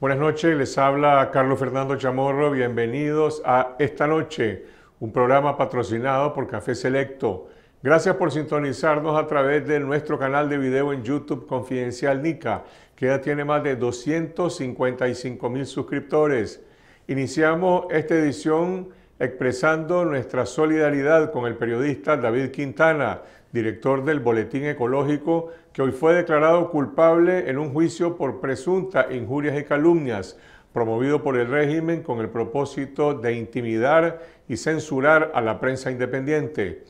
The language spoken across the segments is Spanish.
Buenas noches, les habla Carlos Fernando Chamorro, bienvenidos a Esta Noche, un programa patrocinado por Café Selecto. Gracias por sintonizarnos a través de nuestro canal de video en YouTube Confidencial Nica, que ya tiene más de 255 mil suscriptores. Iniciamos esta edición expresando nuestra solidaridad con el periodista David Quintana, director del Boletín Ecológico, que hoy fue declarado culpable en un juicio por presunta injurias y calumnias promovido por el régimen con el propósito de intimidar y censurar a la prensa independiente.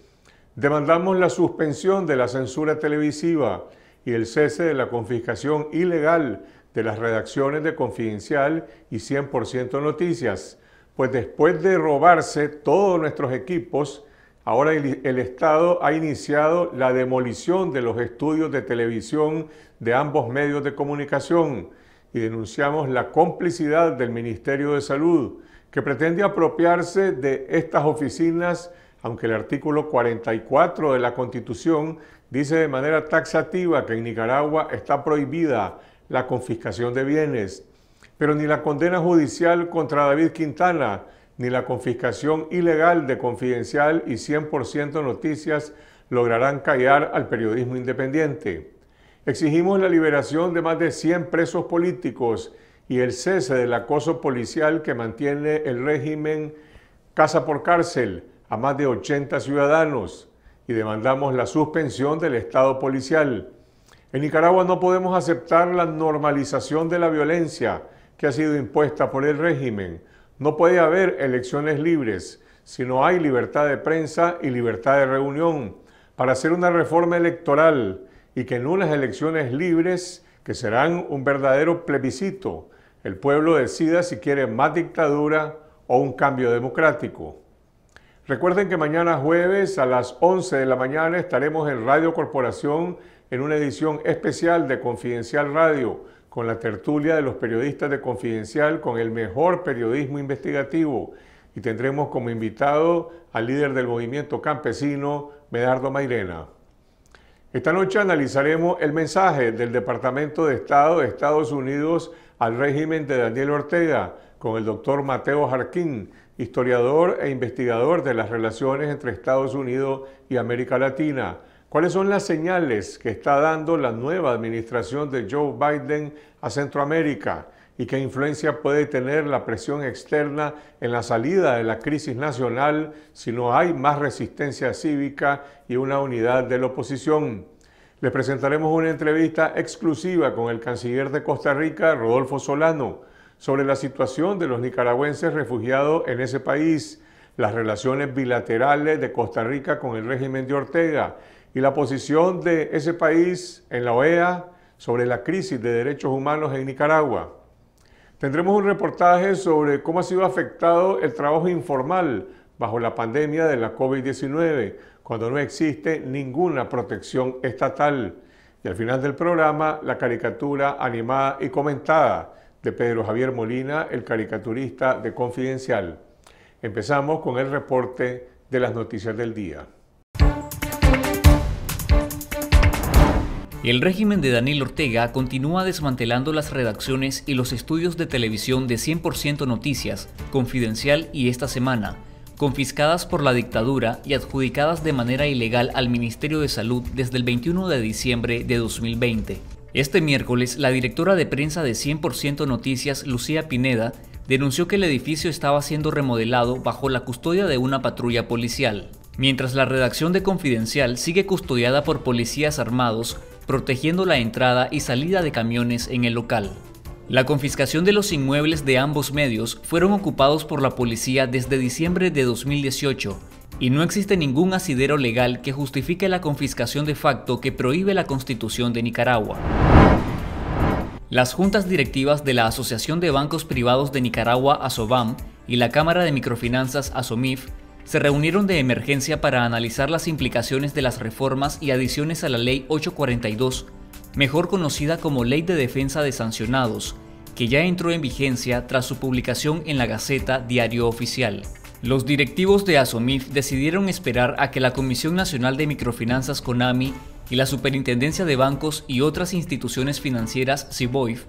Demandamos la suspensión de la censura televisiva y el cese de la confiscación ilegal de las redacciones de Confidencial y 100% Noticias, pues después de robarse todos nuestros equipos, Ahora el, Estado ha iniciado la demolición de los estudios de televisión de ambos medios de comunicación y denunciamos la complicidad del Ministerio de Salud, que pretende apropiarse de estas oficinas, aunque el artículo 44 de la Constitución dice de manera taxativa que en Nicaragua está prohibida la confiscación de bienes. Pero ni la condena judicial contra David Quintana, ni la confiscación ilegal de Confidencial y 100% Noticias lograrán callar al periodismo independiente. Exigimos la liberación de más de 100 presos políticos y el cese del acoso policial que mantiene el régimen casa por cárcel a más de 80 ciudadanos y demandamos la suspensión del Estado policial. En Nicaragua no podemos aceptar la normalización de la violencia que ha sido impuesta por el régimen no puede haber elecciones libres si no hay libertad de prensa y libertad de reunión para hacer una reforma electoral y que en unas elecciones libres, que serán un verdadero plebiscito, el pueblo decida si quiere más dictadura o un cambio democrático. Recuerden que mañana jueves a las 11 de la mañana estaremos en Radio Corporación en una edición especial de Confidencial Radio con la tertulia de los periodistas de Confidencial, con el mejor periodismo investigativo. Y tendremos como invitado al líder del movimiento campesino, Medardo Mairena. Esta noche analizaremos el mensaje del Departamento de Estado de Estados Unidos al régimen de Daniel Ortega con el doctor Mateo Jarquín, historiador e investigador de las relaciones entre Estados Unidos y América Latina ¿Cuáles son las señales que está dando la nueva administración de Joe Biden a Centroamérica y qué influencia puede tener la presión externa en la salida de la crisis nacional si no hay más resistencia cívica y una unidad de la oposición? Les presentaremos una entrevista exclusiva con el canciller de Costa Rica, Rodolfo Solano, sobre la situación de los nicaragüenses refugiados en ese país, las relaciones bilaterales de Costa Rica con el régimen de Ortega, y la posición de ese país en la OEA sobre la crisis de derechos humanos en Nicaragua. Tendremos un reportaje sobre cómo ha sido afectado el trabajo informal bajo la pandemia de la COVID-19, cuando no existe ninguna protección estatal. Y al final del programa, la caricatura animada y comentada de Pedro Javier Molina, el caricaturista de Confidencial. Empezamos con el reporte de las noticias del día. El régimen de Daniel Ortega continúa desmantelando las redacciones y los estudios de televisión de 100% Noticias, Confidencial y Esta Semana, confiscadas por la dictadura y adjudicadas de manera ilegal al Ministerio de Salud desde el 21 de diciembre de 2020. Este miércoles, la directora de prensa de 100% Noticias, Lucía Pineda, denunció que el edificio estaba siendo remodelado bajo la custodia de una patrulla policial. Mientras la redacción de Confidencial sigue custodiada por policías armados, protegiendo la entrada y salida de camiones en el local. La confiscación de los inmuebles de ambos medios fueron ocupados por la policía desde diciembre de 2018 y no existe ningún asidero legal que justifique la confiscación de facto que prohíbe la Constitución de Nicaragua. Las juntas directivas de la Asociación de Bancos Privados de Nicaragua, ASOBAM, y la Cámara de Microfinanzas, ASOMIF, se reunieron de emergencia para analizar las implicaciones de las reformas y adiciones a la Ley 842, mejor conocida como Ley de Defensa de Sancionados, que ya entró en vigencia tras su publicación en la Gaceta Diario Oficial. Los directivos de ASOMIF decidieron esperar a que la Comisión Nacional de Microfinanzas CONAMI y la Superintendencia de Bancos y otras instituciones financieras CIBOIF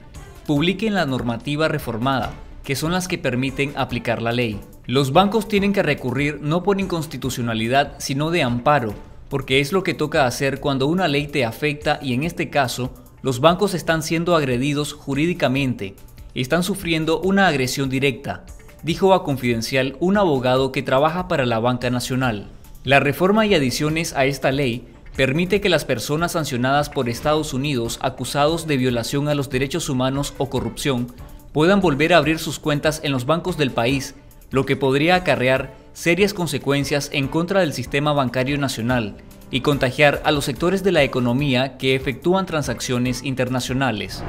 publiquen la normativa reformada que son las que permiten aplicar la ley. Los bancos tienen que recurrir no por inconstitucionalidad, sino de amparo, porque es lo que toca hacer cuando una ley te afecta y en este caso, los bancos están siendo agredidos jurídicamente, están sufriendo una agresión directa, dijo a Confidencial un abogado que trabaja para la Banca Nacional. La reforma y adiciones a esta ley permite que las personas sancionadas por Estados Unidos acusados de violación a los derechos humanos o corrupción puedan volver a abrir sus cuentas en los bancos del país, lo que podría acarrear serias consecuencias en contra del sistema bancario nacional y contagiar a los sectores de la economía que efectúan transacciones internacionales.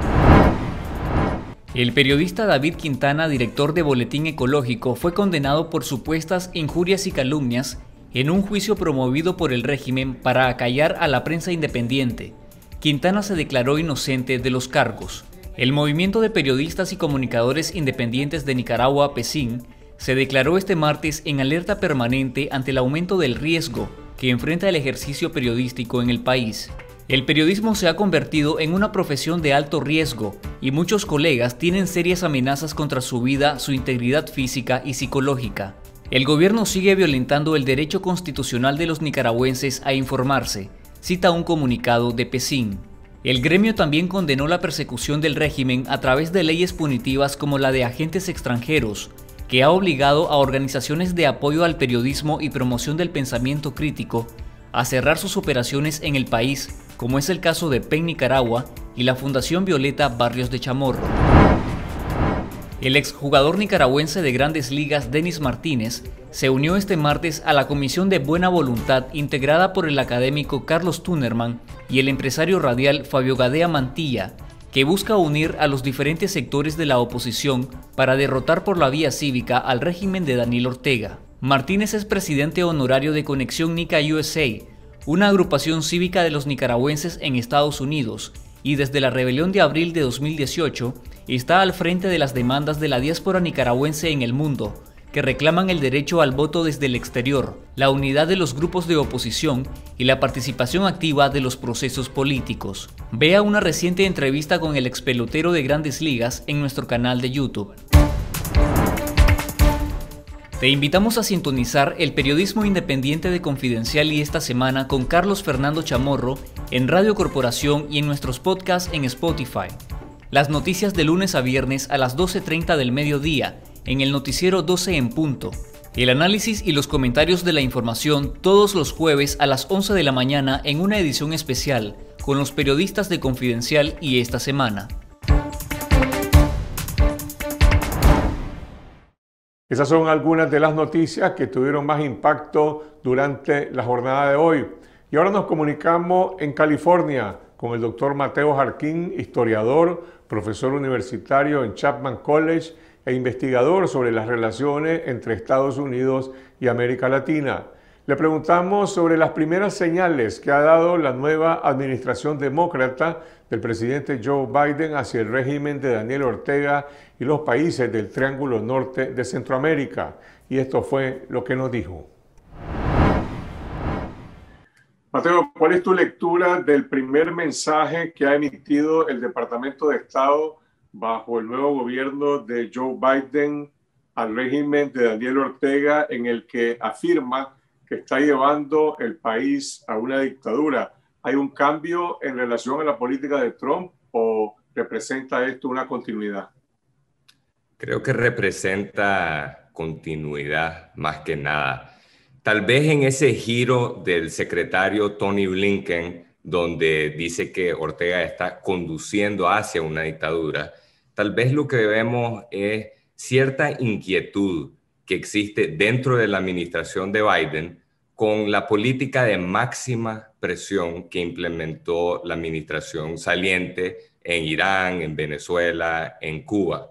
El periodista David Quintana, director de Boletín Ecológico, fue condenado por supuestas injurias y calumnias en un juicio promovido por el régimen para acallar a la prensa independiente. Quintana se declaró inocente de los cargos. El movimiento de periodistas y comunicadores independientes de Nicaragua, PESIN, se declaró este martes en alerta permanente ante el aumento del riesgo que enfrenta el ejercicio periodístico en el país. El periodismo se ha convertido en una profesión de alto riesgo y muchos colegas tienen serias amenazas contra su vida, su integridad física y psicológica. El gobierno sigue violentando el derecho constitucional de los nicaragüenses a informarse, cita un comunicado de PESIN. El gremio también condenó la persecución del régimen a través de leyes punitivas como la de agentes extranjeros, que ha obligado a organizaciones de apoyo al periodismo y promoción del pensamiento crítico a cerrar sus operaciones en el país, como es el caso de PEN Nicaragua y la Fundación Violeta Barrios de Chamorro. El exjugador nicaragüense de grandes ligas Denis Martínez se unió este martes a la Comisión de Buena Voluntad integrada por el académico Carlos Tunerman y el empresario radial Fabio Gadea Mantilla, que busca unir a los diferentes sectores de la oposición para derrotar por la vía cívica al régimen de Daniel Ortega. Martínez es presidente honorario de Conexión Nica USA, una agrupación cívica de los nicaragüenses en Estados Unidos, y desde la rebelión de abril de 2018 está al frente de las demandas de la diáspora nicaragüense en el mundo, que reclaman el derecho al voto desde el exterior, la unidad de los grupos de oposición y la participación activa de los procesos políticos. Vea una reciente entrevista con el expelotero de grandes ligas en nuestro canal de YouTube. Te invitamos a sintonizar el periodismo independiente de Confidencial y esta semana con Carlos Fernando Chamorro en Radio Corporación y en nuestros podcasts en Spotify. Las noticias de lunes a viernes a las 12.30 del mediodía en el noticiero 12 en punto. El análisis y los comentarios de la información todos los jueves a las 11 de la mañana en una edición especial con los periodistas de Confidencial y esta semana. Esas son algunas de las noticias que tuvieron más impacto durante la jornada de hoy. Y ahora nos comunicamos en California con el doctor Mateo Jarquín, historiador, profesor universitario en Chapman College e investigador sobre las relaciones entre Estados Unidos y América Latina. Le preguntamos sobre las primeras señales que ha dado la nueva administración demócrata del presidente Joe Biden hacia el régimen de Daniel Ortega y los países del Triángulo Norte de Centroamérica. Y esto fue lo que nos dijo. Mateo, ¿cuál es tu lectura del primer mensaje que ha emitido el Departamento de Estado bajo el nuevo gobierno de Joe Biden al régimen de Daniel Ortega en el que afirma que está llevando el país a una dictadura? ¿Hay un cambio en relación a la política de Trump o representa esto una continuidad? Creo que representa continuidad más que nada Tal vez en ese giro del secretario Tony Blinken, donde dice que Ortega está conduciendo hacia una dictadura, tal vez lo que vemos es cierta inquietud que existe dentro de la administración de Biden con la política de máxima presión que implementó la administración saliente en Irán, en Venezuela, en Cuba.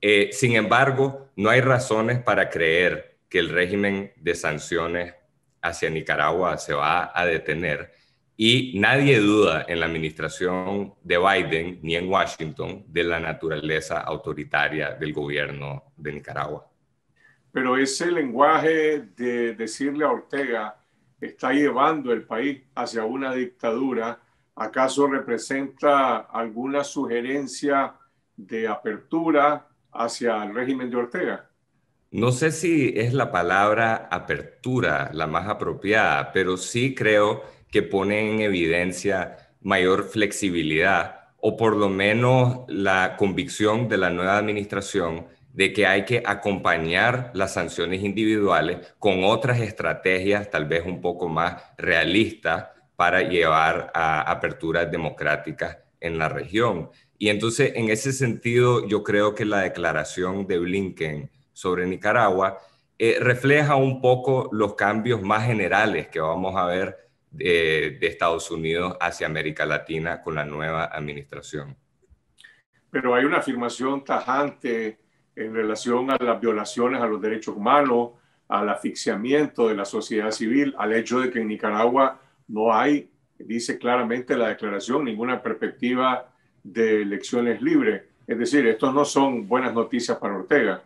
Eh, sin embargo, no hay razones para creer que el régimen de sanciones hacia Nicaragua se va a detener y nadie duda en la administración de Biden ni en Washington de la naturaleza autoritaria del gobierno de Nicaragua. Pero ese lenguaje de decirle a Ortega está llevando el país hacia una dictadura, ¿acaso representa alguna sugerencia de apertura hacia el régimen de Ortega? No sé si es la palabra apertura la más apropiada, pero sí creo que pone en evidencia mayor flexibilidad o por lo menos la convicción de la nueva administración de que hay que acompañar las sanciones individuales con otras estrategias tal vez un poco más realistas para llevar a aperturas democráticas en la región. Y entonces, en ese sentido, yo creo que la declaración de Blinken sobre Nicaragua, eh, refleja un poco los cambios más generales que vamos a ver eh, de, Estados Unidos hacia América Latina con la nueva administración. Pero hay una afirmación tajante en relación a las violaciones a los derechos humanos, al asfixiamiento de la sociedad civil, al hecho de que en Nicaragua no hay, dice claramente la declaración, ninguna perspectiva de elecciones libres. Es decir, estos no son buenas noticias para Ortega.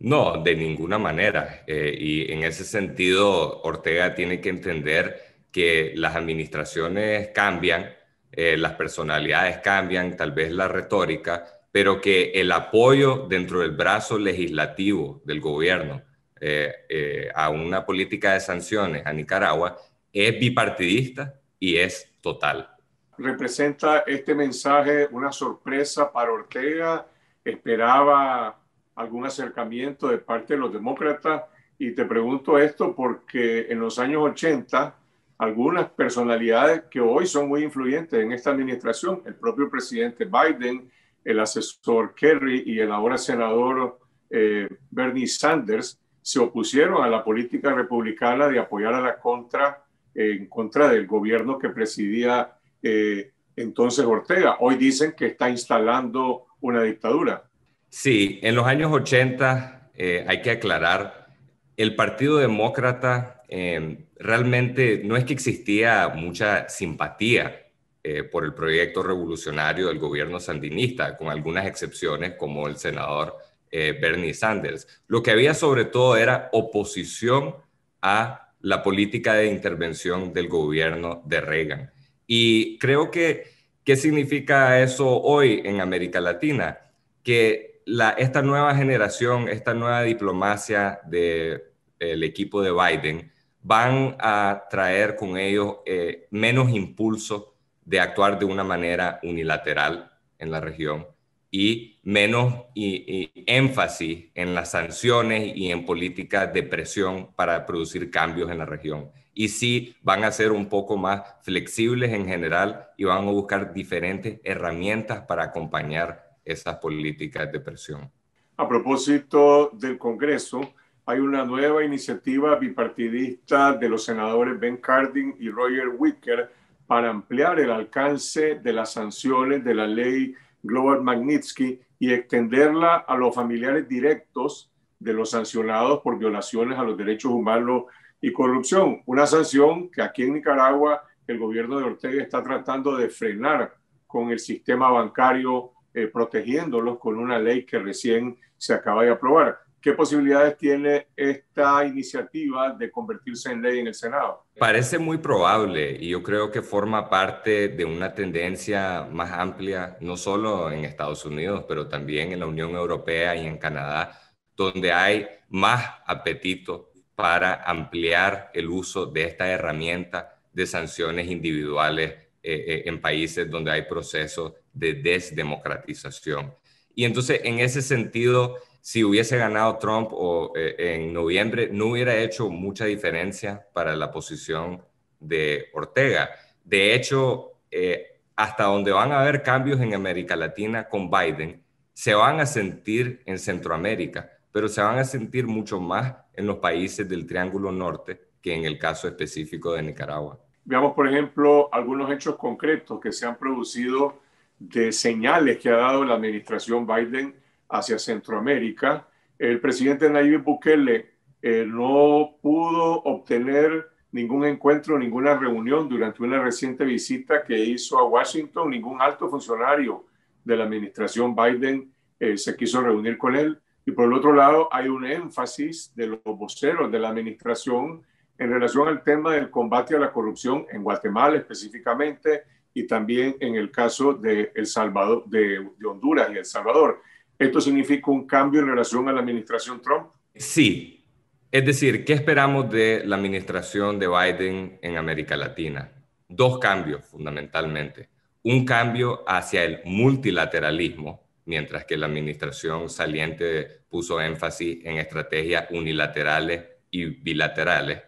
No, de ninguna manera. Eh, y en ese sentido, Ortega tiene que entender que las administraciones cambian, eh, las personalidades cambian, tal vez la retórica, pero que el apoyo dentro del brazo legislativo del gobierno eh, a una política de sanciones a Nicaragua es bipartidista y es total. ¿Representa este mensaje una sorpresa para Ortega? ¿Esperaba algún acercamiento de parte de los demócratas. Y te pregunto esto porque en los años 80 algunas personalidades que hoy son muy influyentes en esta administración, el propio presidente Biden, el asesor Kerry y el ahora senador eh, Bernie Sanders, se opusieron a la política republicana de apoyar a la contra eh, en contra del gobierno que presidía eh, entonces Ortega. Hoy dicen que está instalando una dictadura. Sí, en los años 80 eh, hay que aclarar, el Partido Demócrata eh, realmente no es que existía mucha simpatía eh, por el proyecto revolucionario del gobierno sandinista, con algunas excepciones como el senador Bernie Sanders. Lo que había sobre todo era oposición a la política de intervención del gobierno de Reagan. Y creo que, ¿qué significa eso hoy en América Latina? Que esta nueva generación, esta nueva diplomacia del equipo de Biden, van a traer con ellos eh, menos impulso de actuar de una manera unilateral en la región y menos énfasis en las sanciones y en políticas de presión para producir cambios en la región. Y sí van a ser un poco más flexibles en general y van a buscar diferentes herramientas para acompañar esas políticas de presión. A propósito del Congreso, hay una nueva iniciativa bipartidista de los senadores Ben Cardin y Roger Wicker para ampliar el alcance de las sanciones de la ley Global Magnitsky y extenderla a los familiares directos de los sancionados por violaciones a los derechos humanos y corrupción. Una sanción que aquí en Nicaragua el gobierno de Ortega está tratando de frenar con el sistema bancario eh, protegiéndolos con una ley que recién se acaba de aprobar. ¿Qué posibilidades tiene esta iniciativa de convertirse en ley en el Senado? Parece muy probable y yo creo que forma parte de una tendencia más amplia, no solo en Estados Unidos, pero también en la Unión Europea y en Canadá, donde hay más apetito para ampliar el uso de esta herramienta de sanciones individuales eh, eh, en países donde hay procesos de desdemocratización. Y entonces, en ese sentido, si hubiese ganado Trump eh, en noviembre, no hubiera hecho mucha diferencia para la posición de Ortega. De hecho, eh, hasta donde van a haber cambios en América Latina con Biden, se van a sentir en Centroamérica, pero se van a sentir mucho más en los países del Triángulo Norte que en el caso específico de Nicaragua. Veamos, por ejemplo, algunos hechos concretos que se han producido de señales que ha dado la administración Biden hacia Centroamérica. El presidente Nayib Bukele eh, no pudo obtener ningún encuentro, ninguna reunión durante una reciente visita que hizo a Washington. Ningún alto funcionario de la administración Biden eh, se quiso reunir con él. Y por el otro lado, hay un énfasis de los voceros de la administración en relación al tema del combate a la corrupción en Guatemala específicamente y también en el caso de, el Salvador, de, Honduras y El Salvador. ¿Esto significa un cambio en relación a la administración Trump? Sí. Es decir, ¿qué esperamos de la administración de Biden en América Latina? Dos cambios fundamentalmente. Un cambio hacia el multilateralismo, mientras que la administración saliente puso énfasis en estrategias unilaterales y bilaterales.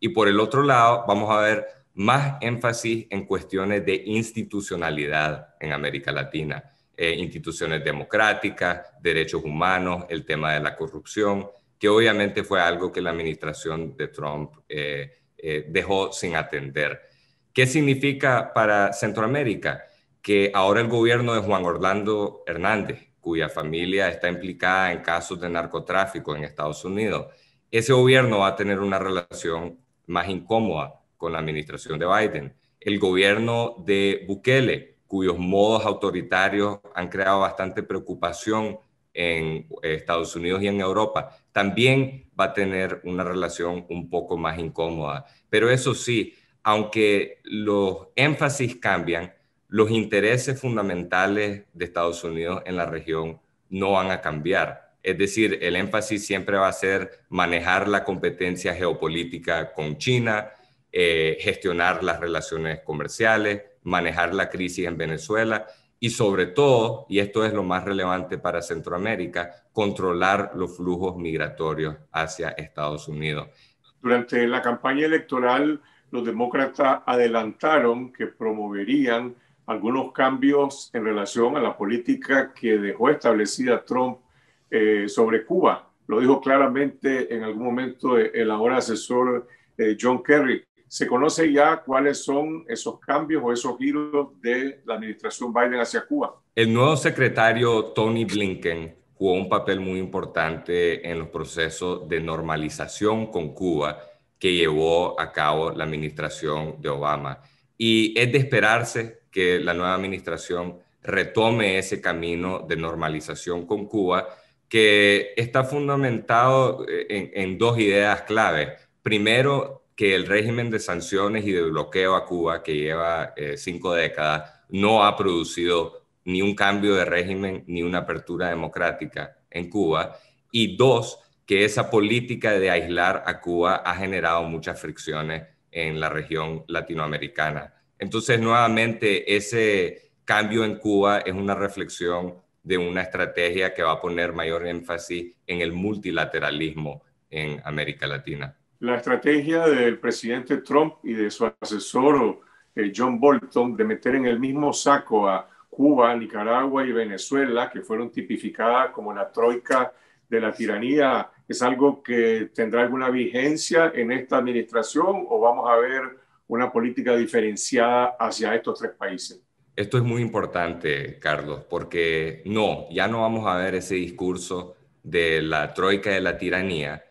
Y por el otro lado, vamos a ver más énfasis en cuestiones de institucionalidad en América Latina, eh, instituciones democráticas, derechos humanos, el tema de la corrupción, que obviamente fue algo que la administración de Trump eh, eh, dejó sin atender. ¿Qué significa para Centroamérica? Que ahora el gobierno de Juan Orlando Hernández, cuya familia está implicada en casos de narcotráfico en Estados Unidos, ese gobierno va a tener una relación más incómoda con la administración de Biden. El gobierno de Bukele, cuyos modos autoritarios han creado bastante preocupación en eh, Estados Unidos y en Europa, también va a tener una relación un poco más incómoda. Pero eso sí, aunque los énfasis cambian, los intereses fundamentales de Estados Unidos en la región no van a cambiar. Es decir, el énfasis siempre va a ser manejar la competencia geopolítica con China, eh, gestionar las relaciones comerciales, manejar la crisis en Venezuela y sobre todo, y esto es lo más relevante para Centroamérica, controlar los flujos migratorios hacia Estados Unidos. Durante la campaña electoral, los demócratas adelantaron que promoverían algunos cambios en relación a la política que dejó establecida Trump eh, sobre Cuba. Lo dijo claramente en algún momento el ahora asesor eh, John Kerry se conoce ya cuáles son esos cambios o esos giros de la administración Biden hacia Cuba. El nuevo secretario Tony Blinken jugó un papel muy importante en los procesos de normalización con Cuba que llevó a cabo la administración de Obama. Y es de esperarse que la nueva administración retome ese camino de normalización con Cuba que está fundamentado en, dos ideas clave. Primero, que el régimen de sanciones y de bloqueo a Cuba, que lleva eh, cinco décadas, no ha producido ni un cambio de régimen ni una apertura democrática en Cuba. Y dos, que esa política de aislar a Cuba ha generado muchas fricciones en la región latinoamericana. Entonces, nuevamente, ese cambio en Cuba es una reflexión de una estrategia que va a poner mayor énfasis en el multilateralismo en América Latina la estrategia del presidente Trump y de su asesor eh, John Bolton de meter en el mismo saco a Cuba, Nicaragua y Venezuela, que fueron tipificadas como la troika de la tiranía, es algo que tendrá alguna vigencia en esta administración o vamos a ver una política diferenciada hacia estos tres países? Esto es muy importante, Carlos, porque no, ya no vamos a ver ese discurso de la troika de la tiranía,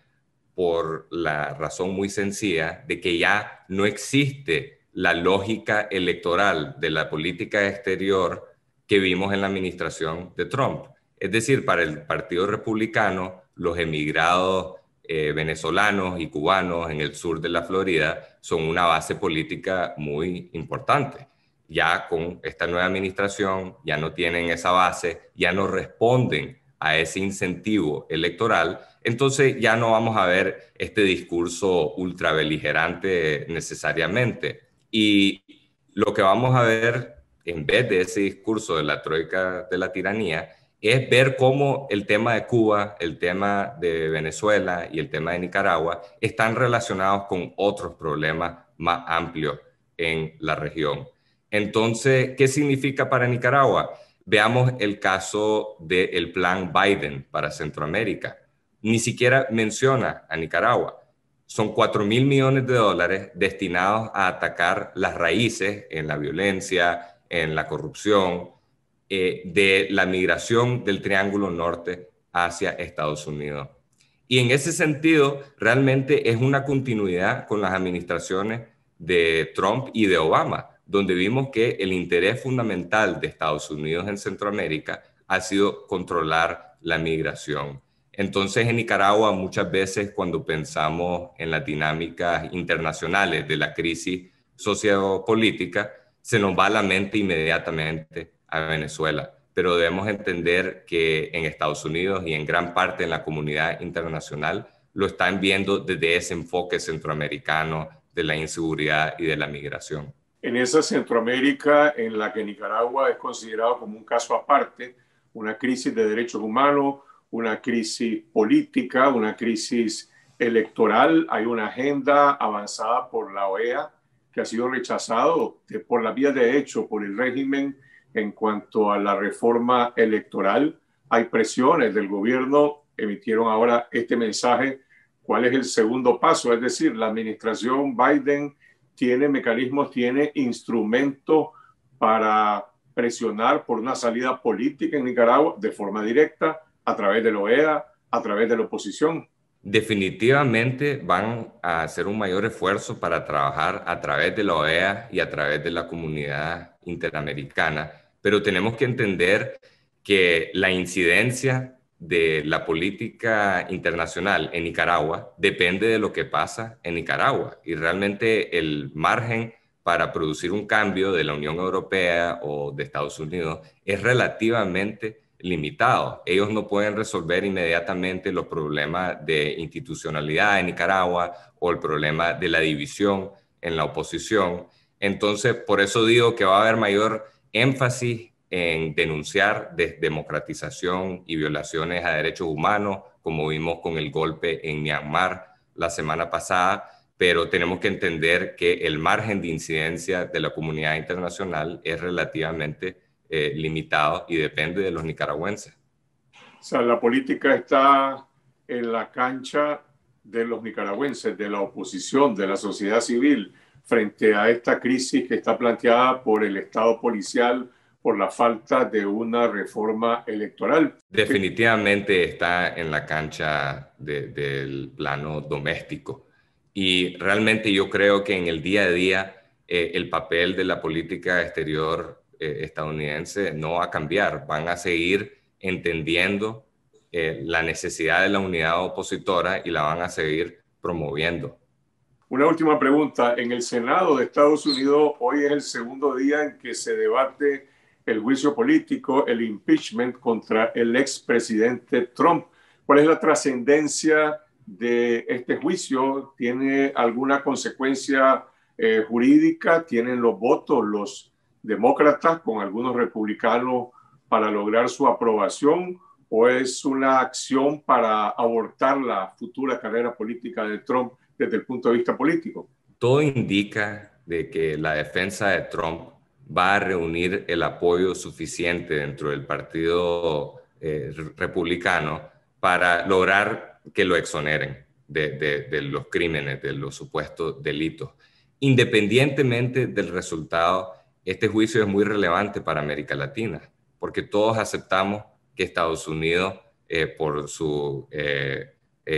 por la razón muy sencilla de que ya no existe la lógica electoral de la política exterior que vimos en la administración de Trump. Es decir, para el Partido Republicano, los emigrados eh, venezolanos y cubanos en el sur de la Florida son una base política muy importante. Ya con esta nueva administración ya no tienen esa base, ya no responden a ese incentivo electoral, entonces ya no vamos a ver este discurso ultrabeligerante necesariamente. Y lo que vamos a ver, en vez de ese discurso de la troika de la tiranía, es ver cómo el tema de Cuba, el tema de Venezuela y el tema de Nicaragua están relacionados con otros problemas más amplios en la región. Entonces, ¿qué significa para Nicaragua? Veamos el caso del plan Biden para Centroamérica. Ni siquiera menciona a Nicaragua. Son 4 mil millones de dólares destinados a atacar las raíces en la violencia, en la corrupción, eh, de la migración del Triángulo Norte hacia Estados Unidos. Y en ese sentido, realmente es una continuidad con las administraciones de Trump y de Obama donde vimos que el interés fundamental de Estados Unidos en Centroamérica ha sido controlar la migración. Entonces, en Nicaragua muchas veces cuando pensamos en las dinámicas internacionales de la crisis sociopolítica, se nos va la mente inmediatamente a Venezuela, pero debemos entender que en Estados Unidos y en gran parte en la comunidad internacional lo están viendo desde ese enfoque centroamericano de la inseguridad y de la migración en esa Centroamérica en la que Nicaragua es considerado como un caso aparte, una crisis de derechos humanos, una crisis política, una crisis electoral, hay una agenda avanzada por la OEA que ha sido rechazado por la vía de hecho por el régimen en cuanto a la reforma electoral. Hay presiones del gobierno, emitieron ahora este mensaje, cuál es el segundo paso, es decir, la administración Biden tiene mecanismos, tiene instrumentos para presionar por una salida política en Nicaragua de forma directa, a través de la OEA, a través de la oposición. Definitivamente van a hacer un mayor esfuerzo para trabajar a través de la OEA y a través de la comunidad interamericana, pero tenemos que entender que la incidencia de la política internacional en Nicaragua depende de lo que pasa en Nicaragua y realmente el margen para producir un cambio de la Unión Europea o de Estados Unidos es relativamente limitado. Ellos no pueden resolver inmediatamente los problemas de institucionalidad en Nicaragua o el problema de la división en la oposición. Entonces, por eso digo que va a haber mayor énfasis en denunciar desdemocratización y violaciones a derechos humanos, como vimos con el golpe en Myanmar la semana pasada, pero tenemos que entender que el margen de incidencia de la comunidad internacional es relativamente eh, limitado y depende de los nicaragüenses. O sea, la política está en la cancha de los nicaragüenses, de la oposición, de la sociedad civil, frente a esta crisis que está planteada por el Estado policial, por la falta de una reforma electoral. Definitivamente está en la cancha del plano doméstico. Y realmente yo creo que en el día a día eh, el papel de la política exterior eh, estadounidense no va a cambiar. Van a seguir entendiendo eh, la necesidad de la unidad opositora y la van a seguir promoviendo. Una última pregunta. En el Senado de Estados Unidos hoy es el segundo día en que se debate el juicio político, el impeachment contra el expresidente Trump. ¿Cuál es la trascendencia de este juicio? ¿Tiene alguna consecuencia eh, jurídica? ¿Tienen los votos los demócratas con algunos republicanos para lograr su aprobación? ¿O es una acción para abortar la futura carrera política de Trump desde el punto de vista político? Todo indica de que la defensa de Trump va a reunir el apoyo suficiente dentro del Partido eh, Republicano para lograr que lo exoneren de, los crímenes, de los supuestos delitos. Independientemente del resultado, este juicio es muy relevante para América Latina, porque todos aceptamos que Estados Unidos, eh, por su eh,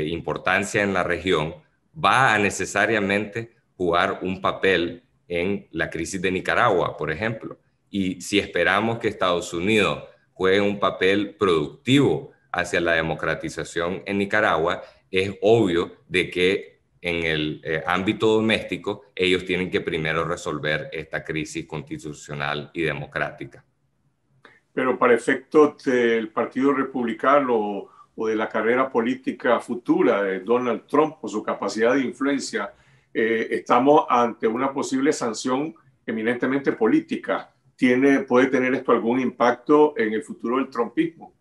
importancia en la región, va a necesariamente jugar un papel en la crisis de Nicaragua, por ejemplo. Y si esperamos que Estados Unidos juegue un papel productivo hacia la democratización en Nicaragua, es obvio de que en el eh, ámbito doméstico ellos tienen que primero resolver esta crisis constitucional y democrática. Pero para efectos del Partido Republicano o de la carrera política futura de Donald Trump o su capacidad de influencia, eh, estamos ante una posible sanción eminentemente política. ¿Tiene, ¿Puede tener esto algún impacto en el futuro del trompismo?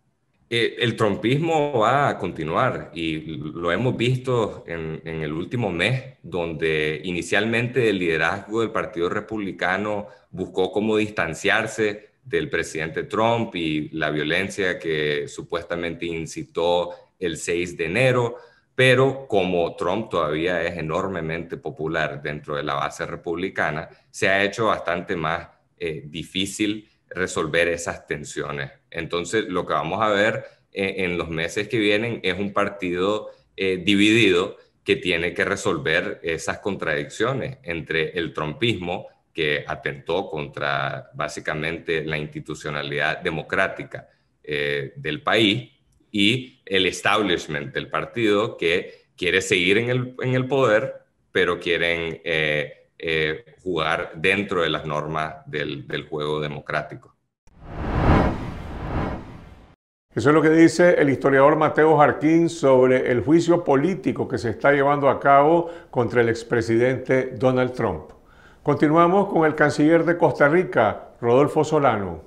Eh, el trompismo va a continuar y lo hemos visto en, en, el último mes, donde inicialmente el liderazgo del Partido Republicano buscó cómo distanciarse del presidente Trump y la violencia que supuestamente incitó el 6 de enero pero como Trump todavía es enormemente popular dentro de la base republicana, se ha hecho bastante más eh, difícil resolver esas tensiones. Entonces, lo que vamos a ver eh, en los meses que vienen es un partido eh, dividido que tiene que resolver esas contradicciones entre el trumpismo, que atentó contra básicamente la institucionalidad democrática del país, y el establishment el partido que quiere seguir en el, poder, pero quieren eh, eh, jugar dentro de las normas del, del juego democrático. Eso es lo que dice el historiador Mateo Jarquín sobre el juicio político que se está llevando a cabo contra el expresidente Donald Trump. Continuamos con el canciller de Costa Rica, Rodolfo Solano.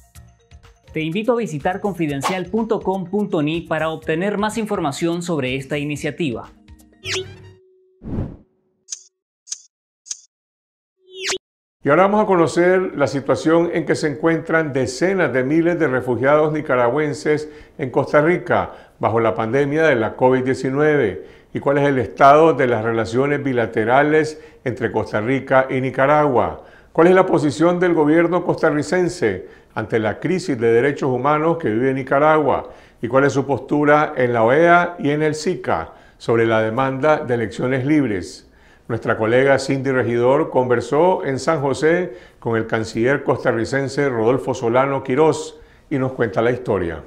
Te invito a visitar confidencial.com.ni para obtener más información sobre esta iniciativa. Y ahora vamos a conocer la situación en que se encuentran decenas de miles de refugiados nicaragüenses en Costa Rica bajo la pandemia de la COVID-19 y cuál es el estado de las relaciones bilaterales entre Costa Rica y Nicaragua. ¿Cuál es la posición del gobierno costarricense ante la crisis de derechos humanos que vive Nicaragua y cuál es su postura en la OEA y en el SICA sobre la demanda de elecciones libres. Nuestra colega Cindy Regidor conversó en San José con el canciller costarricense Rodolfo Solano Quirós y nos cuenta la historia.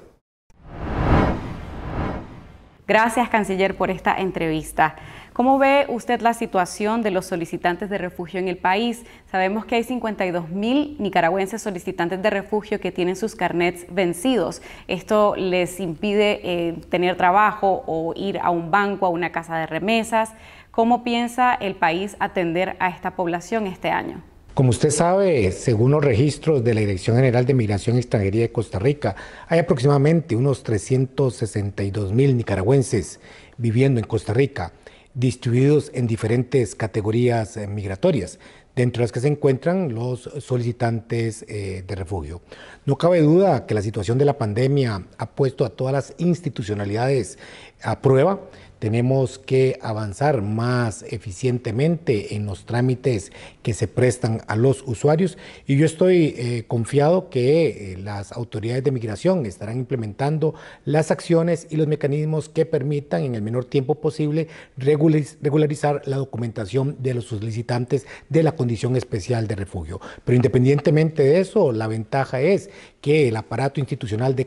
Gracias, canciller, por esta entrevista. ¿Cómo ve usted la situación de los solicitantes de refugio en el país? Sabemos que hay 52 mil nicaragüenses solicitantes de refugio que tienen sus carnets vencidos. Esto les impide eh, tener trabajo o ir a un banco, a una casa de remesas. ¿Cómo piensa el país atender a esta población este año? Como usted sabe, según los registros de la Dirección General de Migración y Extranjería de Costa Rica, hay aproximadamente unos 362 mil nicaragüenses viviendo en Costa Rica distribuidos en diferentes categorías eh, migratorias, dentro de las que se encuentran los solicitantes eh, de refugio. No cabe duda que la situación de la pandemia ha puesto a todas las institucionalidades a prueba tenemos que avanzar más eficientemente en los trámites que se prestan a los usuarios y yo estoy eh, confiado que eh, las autoridades de migración estarán implementando las acciones y los mecanismos que permitan en el menor tiempo posible regularizar la documentación de los solicitantes de la condición especial de refugio. Pero independientemente de eso, la ventaja es que el aparato institucional de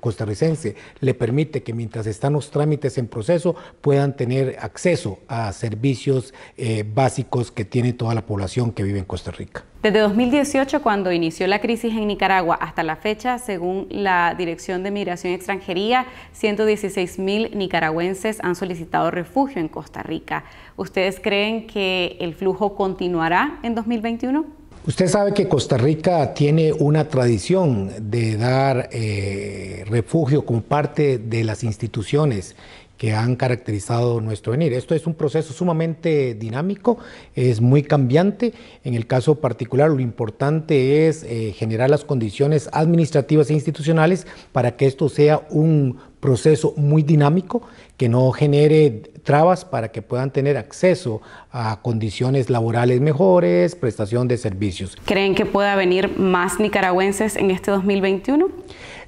costarricense le permite que mientras están los trámites en proceso, puedan tener acceso a servicios eh, básicos que tiene toda la población que vive en Costa Rica. Desde 2018, cuando inició la crisis en Nicaragua, hasta la fecha, según la Dirección de Migración y Extranjería, 116 mil nicaragüenses han solicitado refugio en Costa Rica. ¿Ustedes creen que el flujo continuará en 2021? Usted sabe que Costa Rica tiene una tradición de dar eh, refugio con parte de las instituciones que han caracterizado nuestro venir. Esto es un proceso sumamente dinámico, es muy cambiante. En el caso particular, lo importante es eh, generar las condiciones administrativas e institucionales para que esto sea un proceso muy dinámico, que no genere trabas para que puedan tener acceso a condiciones laborales mejores, prestación de servicios. ¿Creen que pueda venir más nicaragüenses en este 2021?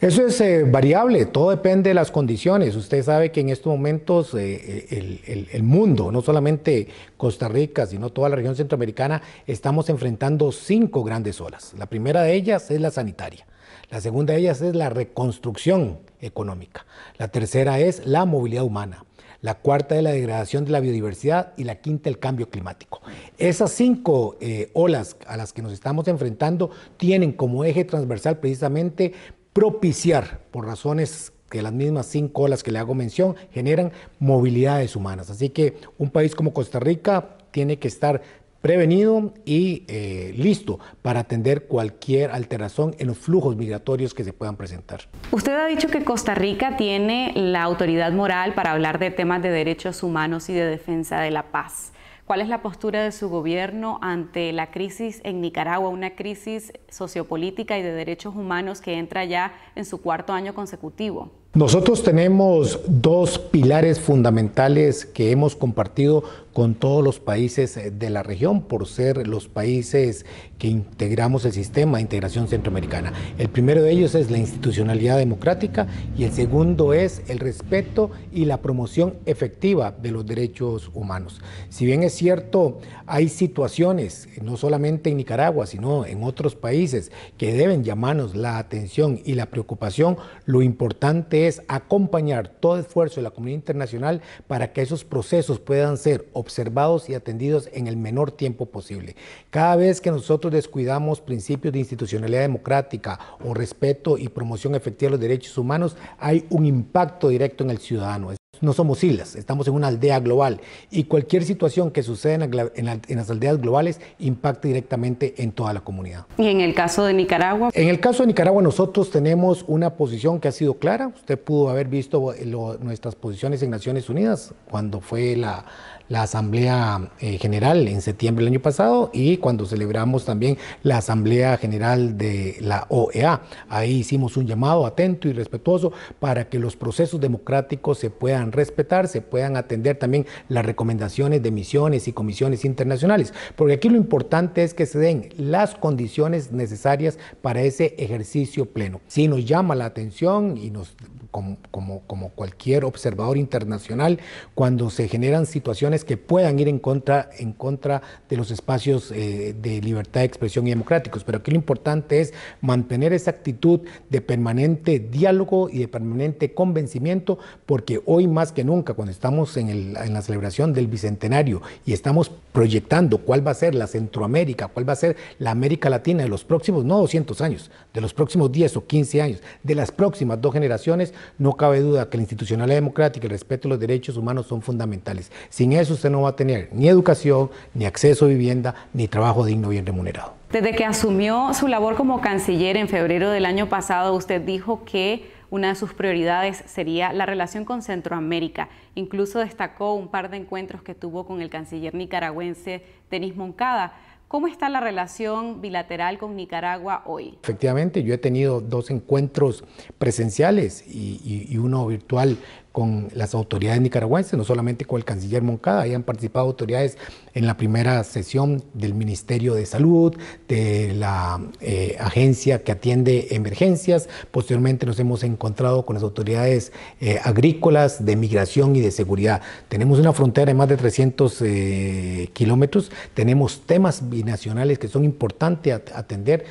Eso es eh, variable, todo depende de las condiciones. Usted sabe que en estos momentos eh, eh, el, mundo, no solamente Costa Rica, sino toda la región centroamericana, estamos enfrentando cinco grandes olas. La primera de ellas es la sanitaria. La segunda de ellas es la reconstrucción económica. La tercera es la movilidad humana. La cuarta es la degradación de la biodiversidad y la quinta el cambio climático. Esas cinco olas a las que nos estamos enfrentando tienen como eje transversal precisamente propiciar, por razones que las mismas cinco las que le hago mención generan movilidades humanas. Así que un país como Costa Rica tiene que estar prevenido y eh, listo para atender cualquier alteración en los flujos migratorios que se puedan presentar. Usted ha dicho que Costa Rica tiene la autoridad moral para hablar de temas de derechos humanos y de defensa de la paz. ¿Cuál es la postura de su gobierno ante la crisis en Nicaragua, una crisis sociopolítica y de derechos humanos que entra ya en su cuarto año consecutivo? Nosotros tenemos dos pilares fundamentales que hemos compartido con todos los países eh, de la región por ser los países que integramos el sistema de integración centroamericana. El primero de ellos es la institucionalidad democrática y el segundo es el respeto y la promoción efectiva de los derechos humanos. Si bien es cierto, hay situaciones, no solamente en Nicaragua, sino en otros países, que deben llamarnos la atención y la preocupación, lo importante es acompañar todo esfuerzo de la comunidad internacional para que esos procesos puedan ser observados y atendidos en el menor tiempo posible. Cada vez que nosotros descuidamos principios de institucionalidad democrática o respeto y promoción efectiva de los derechos humanos, hay un impacto directo en el ciudadano no somos islas, estamos en una aldea global y cualquier situación que suceda en, las aldeas globales impacta directamente en toda la comunidad. ¿Y en el caso de Nicaragua? En el caso de Nicaragua nosotros tenemos una posición que ha sido clara, usted pudo haber visto eh, nuestras posiciones en Naciones Unidas cuando fue la, la Asamblea eh, General en septiembre del año pasado y cuando celebramos también la Asamblea General de la OEA. Ahí hicimos un llamado atento y respetuoso para que los procesos democráticos se puedan respetar, se puedan atender también las recomendaciones de misiones y comisiones internacionales, porque aquí lo importante es que se den las condiciones necesarias para ese ejercicio pleno. Si nos llama la atención y nos como, cualquier observador internacional cuando se generan situaciones que puedan ir en contra, en contra de los espacios eh, de libertad de expresión y democráticos. Pero aquí lo importante es mantener esa actitud de permanente diálogo y de permanente convencimiento, porque hoy más que nunca, cuando estamos en, en la celebración del Bicentenario y estamos proyectando cuál va a ser la Centroamérica, cuál va a ser la América Latina de los próximos, no 200 años, de los próximos 10 o 15 años, de las próximas dos generaciones, no cabe duda que la institucionalidad democrática y el respeto a los derechos humanos son fundamentales. Sin eso usted no va a tener ni educación, ni acceso a vivienda, ni trabajo digno bien remunerado. Desde que asumió su labor como canciller en febrero del año pasado, usted dijo que una de sus prioridades sería la relación con Centroamérica. Incluso destacó un par de encuentros que tuvo con el canciller nicaragüense Denis Moncada. ¿Cómo está la relación bilateral con Nicaragua hoy? Efectivamente, yo he tenido dos encuentros presenciales y, uno virtual con las autoridades nicaragüenses, no solamente con el canciller Moncada, hayan participado autoridades en la primera sesión del Ministerio de Salud, de la eh, agencia que atiende emergencias. Posteriormente nos hemos encontrado con las autoridades eh, agrícolas, de migración y de seguridad. Tenemos una frontera de más de 300 eh, kilómetros, tenemos temas binacionales que son importantes atender.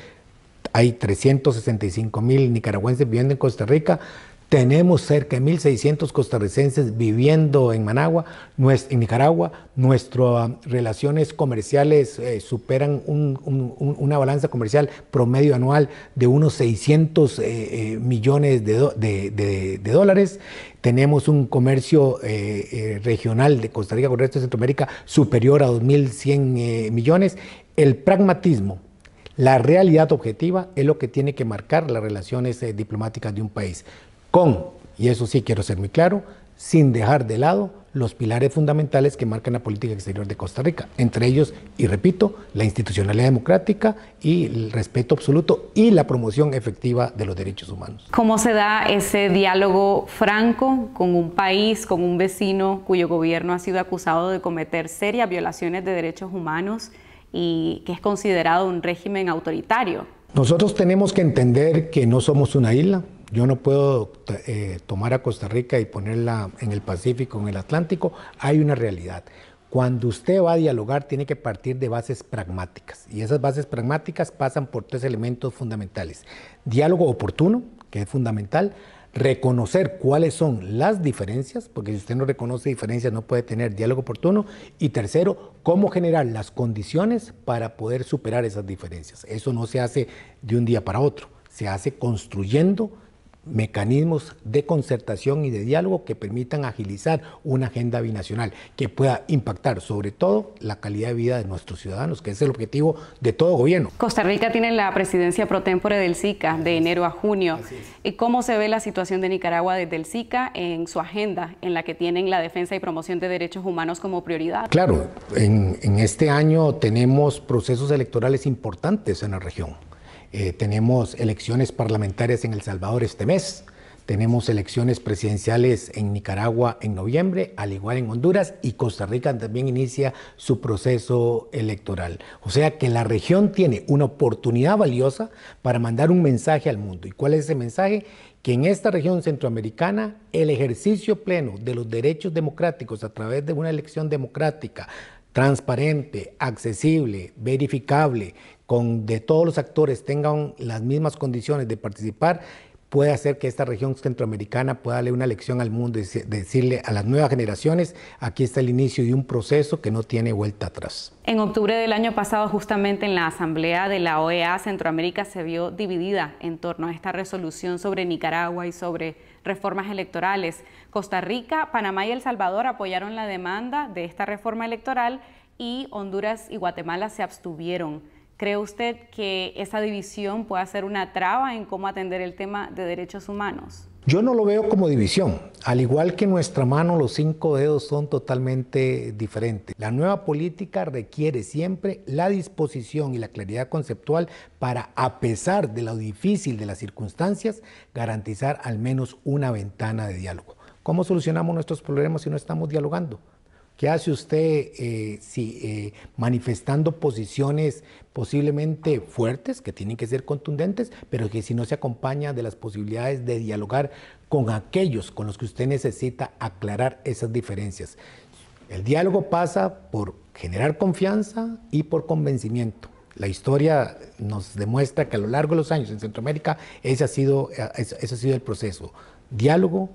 Hay 365 mil nicaragüenses viviendo en Costa Rica. Tenemos cerca de 1.600 costarricenses viviendo en Managua, en Nicaragua. Nuestras ah, relaciones comerciales eh, superan una balanza comercial promedio anual de unos 600 eh, eh, millones de, dólares. Tenemos un comercio regional de Costa Rica con el resto de Centroamérica superior a 2.100 millones. El pragmatismo, la realidad objetiva es lo que tiene que marcar las relaciones diplomáticas de un país con, y eso sí quiero ser muy claro, sin dejar de lado los pilares fundamentales que marcan la política exterior de Costa Rica, entre ellos, y repito, la institucionalidad democrática y el respeto absoluto y la promoción efectiva de los derechos humanos. ¿Cómo se da ese diálogo franco con un país, con un vecino cuyo gobierno ha sido acusado de cometer serias violaciones de derechos humanos y que es considerado un régimen autoritario? Nosotros tenemos que entender que no somos una isla, yo no puedo eh, tomar a Costa Rica y ponerla en el Pacífico, en el Atlántico. Hay una realidad. Cuando usted va a dialogar tiene que partir de bases pragmáticas y esas bases pragmáticas pasan por tres elementos fundamentales. Diálogo oportuno, que es fundamental, reconocer cuáles son las diferencias, porque si usted no reconoce diferencias no puede tener diálogo oportuno, y tercero, cómo generar las condiciones para poder superar esas diferencias. Eso no se hace de un día para otro, se hace construyendo mecanismos de concertación y de diálogo que permitan agilizar una agenda binacional que pueda impactar sobre todo la calidad de vida de nuestros ciudadanos, que es el objetivo de todo gobierno. Costa Rica tiene la presidencia pro tempore del SICA de enero a junio. ¿Y cómo se ve la situación de Nicaragua desde el SICA en su agenda, en la que tienen la defensa y promoción de derechos humanos como prioridad? Claro, en, en este año tenemos procesos electorales importantes en la región. Eh, tenemos elecciones parlamentarias en El Salvador este mes, tenemos elecciones presidenciales en Nicaragua en noviembre, al igual en Honduras, y Costa Rica también inicia su proceso electoral. O sea que la región tiene una oportunidad valiosa para mandar un mensaje al mundo. ¿Y cuál es ese mensaje? Que en esta región centroamericana el ejercicio pleno de los derechos democráticos a través de una elección democrática transparente, accesible, verificable, con de todos los actores tengan las mismas condiciones de participar, puede hacer que esta región centroamericana pueda darle una lección al mundo y decirle a las nuevas generaciones, aquí está el inicio de un proceso que no tiene vuelta atrás. En octubre del año pasado, justamente en la Asamblea de la OEA, Centroamérica se vio dividida en torno a esta resolución sobre Nicaragua y sobre reformas electorales. Costa Rica, Panamá y El Salvador apoyaron la demanda de esta reforma electoral y Honduras y Guatemala se abstuvieron. ¿Cree usted que esa división puede ser una traba en cómo atender el tema de derechos humanos? Yo no lo veo como división. Al igual que nuestra mano, los cinco dedos son totalmente diferentes. La nueva política requiere siempre la disposición y la claridad conceptual para, a pesar de lo difícil de las circunstancias, garantizar al menos una ventana de diálogo. ¿Cómo solucionamos nuestros problemas si no estamos dialogando? ¿Qué hace usted eh, si, eh, manifestando posiciones posiblemente fuertes, que tienen que ser contundentes, pero que si no se acompaña de las posibilidades de dialogar con aquellos con los que usted necesita aclarar esas diferencias? El diálogo pasa por generar confianza y por convencimiento. La historia nos demuestra que a lo largo de los años en Centroamérica ese ha sido, eh, ese ha sido el proceso. Diálogo,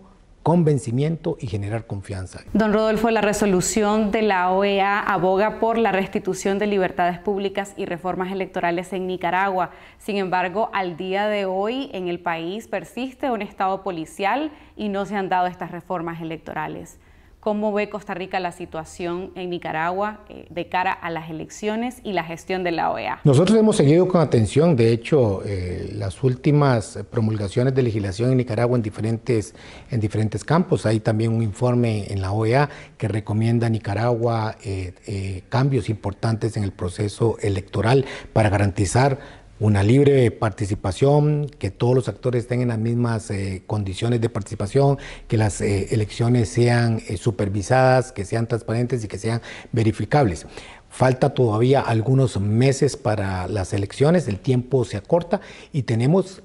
convencimiento y generar confianza. Don Rodolfo, la resolución de la OEA aboga por la restitución de libertades públicas y reformas electorales en Nicaragua. Sin embargo, al día de hoy en el país persiste un estado policial y no se han dado estas reformas electorales cómo ve Costa Rica la situación en Nicaragua eh, de cara a las elecciones y la gestión de la OEA. Nosotros hemos seguido con atención, de hecho, eh, las últimas promulgaciones de legislación en Nicaragua en diferentes, en diferentes campos. Hay también un informe en la OEA que recomienda a Nicaragua eh, cambios importantes en el proceso electoral para garantizar una libre participación, que todos los actores tengan las mismas eh, condiciones de participación, que las eh, elecciones sean eh, supervisadas, que sean transparentes y que sean verificables. Falta todavía algunos meses para las elecciones, el tiempo se acorta y tenemos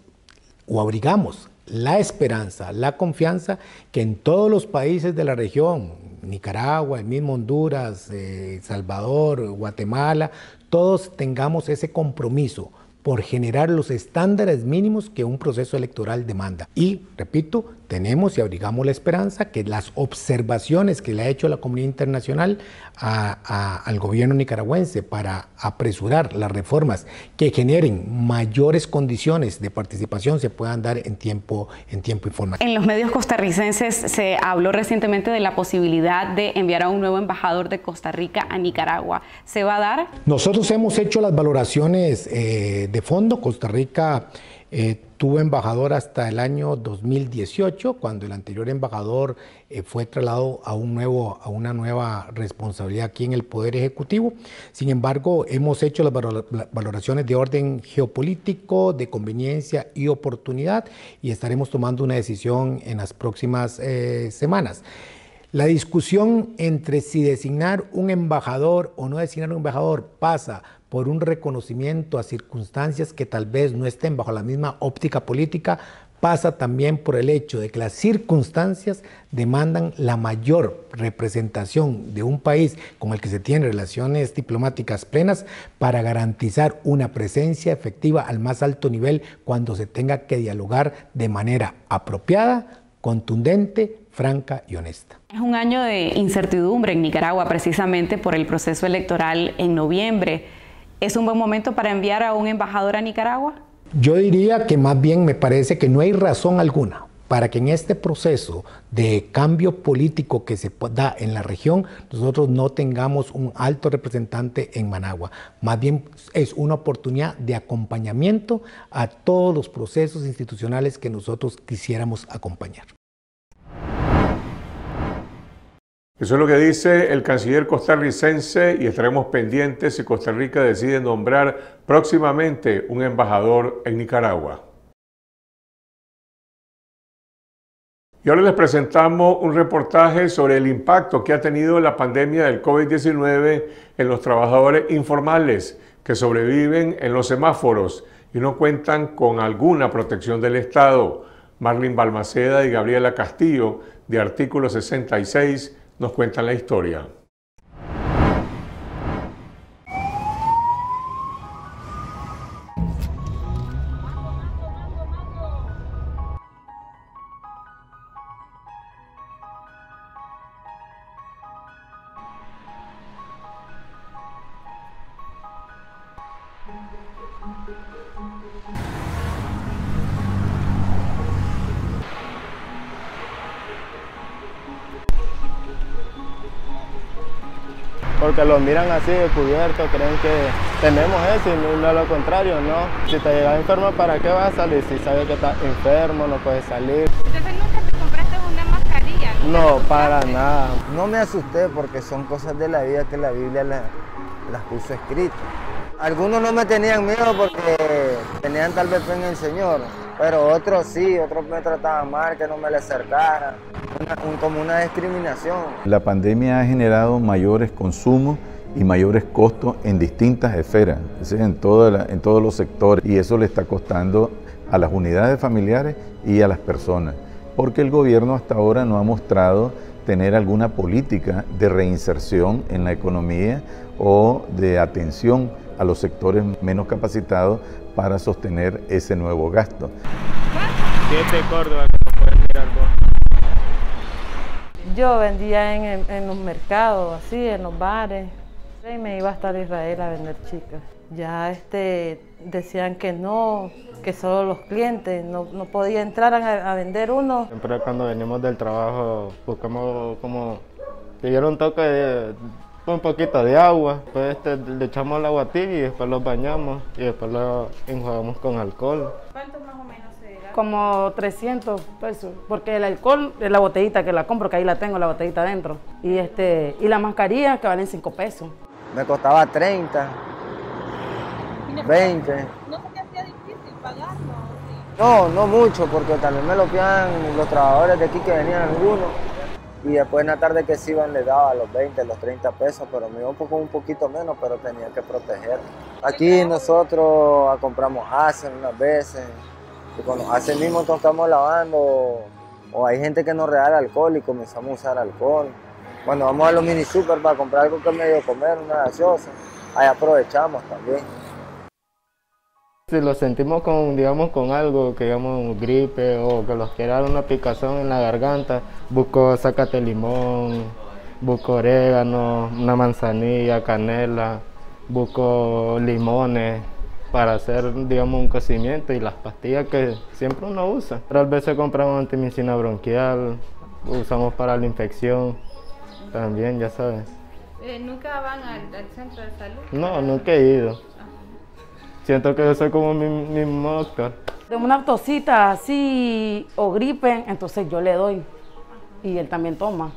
o abrigamos la esperanza, la confianza que en todos los países de la región, Nicaragua, el mismo Honduras, Salvador, Guatemala, todos tengamos ese compromiso por generar los estándares mínimos que un proceso electoral demanda. Y, repito, tenemos y abrigamos la esperanza que las observaciones que le ha hecho la comunidad internacional al gobierno nicaragüense para apresurar las reformas que generen mayores condiciones de participación se puedan dar en tiempo, en tiempo y forma. En los medios costarricenses se habló recientemente de la posibilidad de enviar a un nuevo embajador de Costa Rica a Nicaragua. ¿Se va a dar? Nosotros hemos hecho las valoraciones eh, de fondo. Costa Rica... Eh, Tuvo embajador hasta el año 2018, cuando el anterior embajador eh, fue trasladado a, un nuevo, a una nueva responsabilidad aquí en el Poder Ejecutivo. Sin embargo, hemos hecho las valoraciones de orden geopolítico, de conveniencia y oportunidad, y estaremos tomando una decisión en las próximas eh, semanas. La discusión entre si designar un embajador o no designar un embajador pasa por un reconocimiento a circunstancias que tal vez no estén bajo la misma óptica política, pasa también por el hecho de que las circunstancias demandan la mayor representación de un país con el que se tienen relaciones diplomáticas plenas para garantizar una presencia efectiva al más alto nivel cuando se tenga que dialogar de manera apropiada, contundente, franca y honesta. Es un año de incertidumbre en Nicaragua precisamente por el proceso electoral en noviembre. ¿Es un buen momento para enviar a un embajador a Nicaragua? Yo diría que más bien me parece que no hay razón alguna para que en este proceso de cambio político que se da en la región, nosotros no tengamos un alto representante en Managua. Más bien es una oportunidad de acompañamiento a todos los procesos institucionales que nosotros quisiéramos acompañar. Eso es lo que dice el canciller costarricense y estaremos pendientes si Costa Rica decide nombrar próximamente un embajador en Nicaragua. Y ahora les presentamos un reportaje sobre el impacto que ha tenido la pandemia del COVID-19 en los trabajadores informales que sobreviven en los semáforos y no cuentan con alguna protección del Estado. Marlene Balmaceda y Gabriela Castillo, de Artículo 66, nos cuentan la historia. así descubierto, creen que tenemos eso y no lo contrario, ¿no? Si te llegas enfermo, ¿para qué vas a salir? Si sabes que estás enfermo, no puedes salir. Entonces nunca te compraste una mascarilla. No, para nada. No me asusté porque son cosas de la vida que la Biblia las puso escritas. Algunos no me tenían miedo porque tenían tal vez fe en el Señor, pero otros sí, otros me trataban mal, que no me le acercara, como una discriminación. La pandemia ha generado mayores consumos y mayores costos en distintas esferas, en, en todos los sectores. Y eso le está costando a las unidades familiares y a las personas, porque el gobierno hasta ahora no ha mostrado tener alguna política de reinserción en la economía o de atención a los sectores menos capacitados para sostener ese nuevo gasto. Yo vendía en, en los mercados, así, en los bares, y me iba a estar Israel a vender chicas. Ya este, decían que no, que solo los clientes, no, no podía entrar a, vender uno. Siempre cuando venimos del trabajo buscamos como, dieron un toque de, un poquito de agua, después pues, este, le echamos el agua tibia y después los bañamos y después lo enjuagamos con alcohol. ¿Cuánto más o menos se da? Como 300 pesos, porque el alcohol es la botellita que la compro, que ahí la tengo, la botellita adentro. Y, este, y la mascarilla que valen 5 pesos me costaba 30, 20. ¿No te hacía difícil pagarlo? No, no mucho, porque también me lo pían los trabajadores de aquí que venían algunos. Y después en la tarde que se iban le daba los 20, los 30 pesos, pero me iba un, poco, un poquito menos, pero tenía que proteger. Aquí nosotros ah, compramos hacen unas veces, y con los mismo estamos lavando, o hay gente que nos regala alcohol y comenzamos a usar alcohol. Cuando vamos a los mini super para comprar algo que me dio comer, una gaseosa, ahí aprovechamos también. Si lo sentimos con, digamos, con algo, que digamos gripe o que los quiera una picazón en la garganta, busco sácate limón, busco orégano, una manzanilla, canela, busco limones para hacer, digamos, un cocimiento y las pastillas que siempre uno usa. Otras veces compramos antimicina bronquial, usamos para la infección. También, ya sabes. Eh, ¿Nunca van al, centro de salud? No, nunca he ido. Siento que yo soy como mi, mi De una tosita así o gripe, entonces yo le doy. Y él también toma.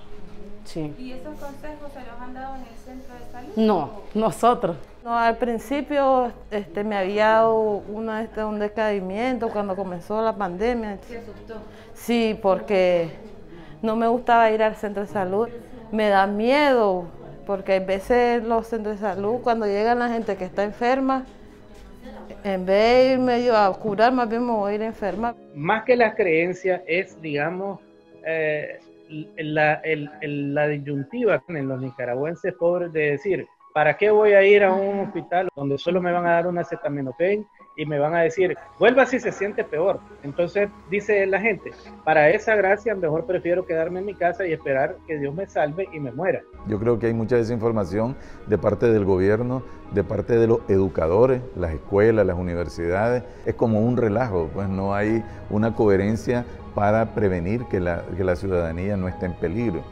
¿Y esos consejos se los han dado en el centro de salud? No, nosotros. No, al principio este, me había dado una, este, un descadimiento cuando comenzó la pandemia. ¿Se asustó? Sí, porque no me gustaba ir al centro de salud me da miedo, porque a veces los centros de salud, cuando llegan la gente que está enferma, en vez de irme yo a curar, más bien me voy a ir enferma. Más que la creencia es, digamos, eh, la, la disyuntiva en los nicaragüenses pobres de decir, ¿para qué voy a ir a un hospital donde solo me van a dar un acetaminofén y me van a decir, vuelva si se siente peor. Entonces dice la gente, para esa gracia mejor prefiero quedarme en mi casa y esperar que Dios me salve y me muera. Yo creo que hay mucha desinformación de parte del gobierno, de parte de los educadores, las escuelas, las universidades. Es como un relajo, pues no hay una coherencia para prevenir que la, ciudadanía no esté en peligro.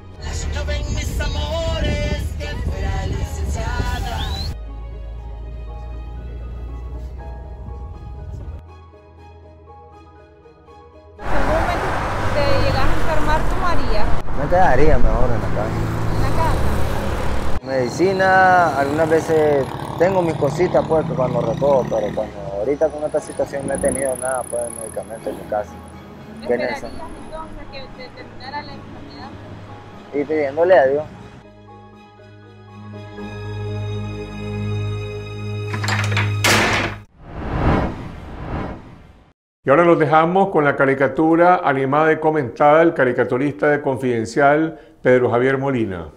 haría mejor en la casa. ¿En la casa? Medicina, algunas veces tengo mis cositas pues cuando recojo, pero cuando ahorita con esta situación no he tenido nada pues medicamentos medicamento en mi casa. ¿Qué entonces que terminara la enfermedad? Y pidiéndole a Dios. Y ahora los dejamos con la caricatura animada y comentada del caricaturista de Confidencial, Pedro Javier Molina.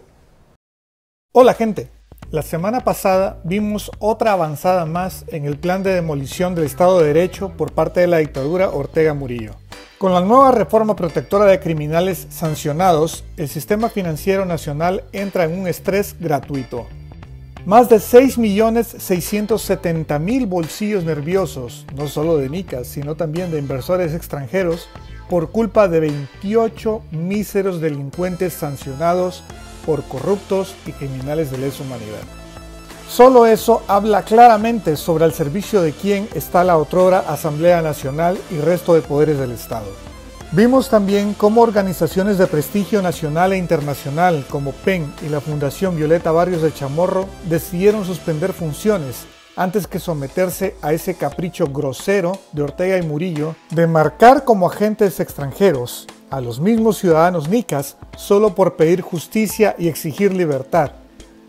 Hola gente, la semana pasada vimos otra avanzada más en el plan de demolición del Estado de Derecho por parte de la dictadura Ortega Murillo. Con la nueva reforma protectora de criminales sancionados, el sistema financiero nacional entra en un estrés gratuito. Más de 6.670.000 bolsillos nerviosos, no solo de nicas, sino también de inversores extranjeros, por culpa de 28 míseros delincuentes sancionados por corruptos y criminales de lesa humanidad. Solo eso habla claramente sobre el servicio de quién está la otrora Asamblea Nacional y resto de poderes del Estado. Vimos también cómo organizaciones de prestigio nacional e internacional como PEN y la Fundación Violeta Barrios de Chamorro decidieron suspender funciones antes que someterse a ese capricho grosero de Ortega y Murillo de marcar como agentes extranjeros a los mismos ciudadanos nicas solo por pedir justicia y exigir libertad,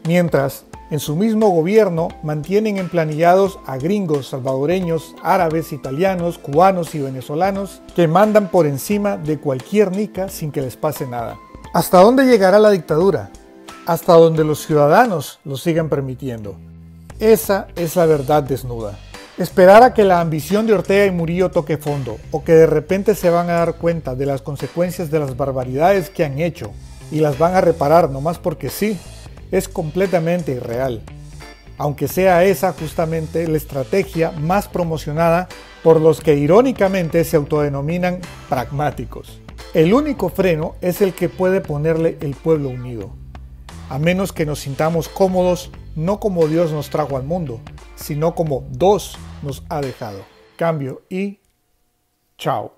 mientras en su mismo gobierno mantienen emplanillados a gringos, salvadoreños, árabes, italianos, cubanos y venezolanos que mandan por encima de cualquier nica sin que les pase nada. ¿Hasta dónde llegará la dictadura? Hasta donde los ciudadanos lo sigan permitiendo. Esa es la verdad desnuda. Esperar a que la ambición de Ortega y Murillo toque fondo o que de repente se van a dar cuenta de las consecuencias de las barbaridades que han hecho y las van a reparar nomás porque sí, es completamente irreal, aunque sea esa justamente la estrategia más promocionada por los que irónicamente se autodenominan pragmáticos. El único freno es el que puede ponerle el pueblo unido, a menos que nos sintamos cómodos no como Dios nos trajo al mundo, sino como dos nos ha dejado. Cambio y chao.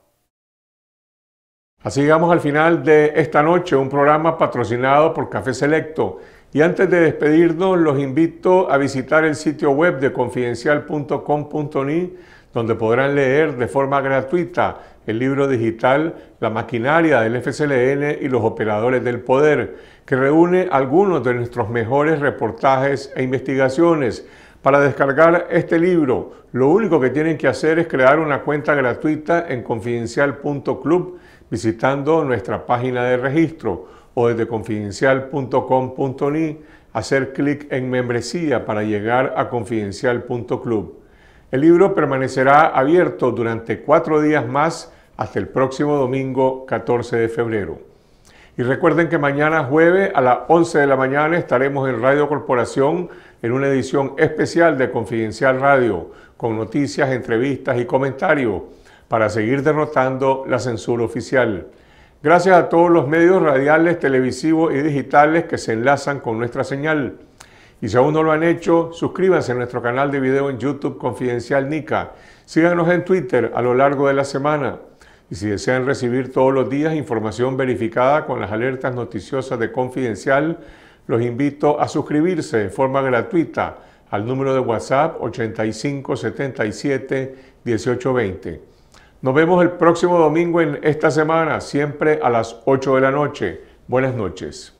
Así llegamos al final de esta noche, un programa patrocinado por Café Selecto y antes de despedirnos, los invito a visitar el sitio web de confidencial.com.ni, donde podrán leer de forma gratuita el libro digital La maquinaria del FCLN y los operadores del poder, que reúne algunos de nuestros mejores reportajes e investigaciones. Para descargar este libro, lo único que tienen que hacer es crear una cuenta gratuita en confidencial.club visitando nuestra página de registro o desde confidencial.com.ni hacer clic en membresía para llegar a confidencial.club. El libro permanecerá abierto durante cuatro días más hasta el próximo domingo 14 de febrero. Y recuerden que mañana jueves a las 11 de la mañana estaremos en Radio Corporación en una edición especial de Confidencial Radio con noticias, entrevistas y comentarios para seguir derrotando la censura oficial. Gracias a todos los medios radiales, televisivos y digitales que se enlazan con nuestra señal. Y si aún no lo han hecho, suscríbanse a nuestro canal de video en YouTube Confidencial Nica. Síganos en Twitter a lo largo de la semana. Y si desean recibir todos los días información verificada con las alertas noticiosas de Confidencial, los invito a suscribirse de forma gratuita al número de WhatsApp 8577 1820. Nos vemos el próximo domingo en esta semana, siempre a las 8 de la noche. Buenas noches.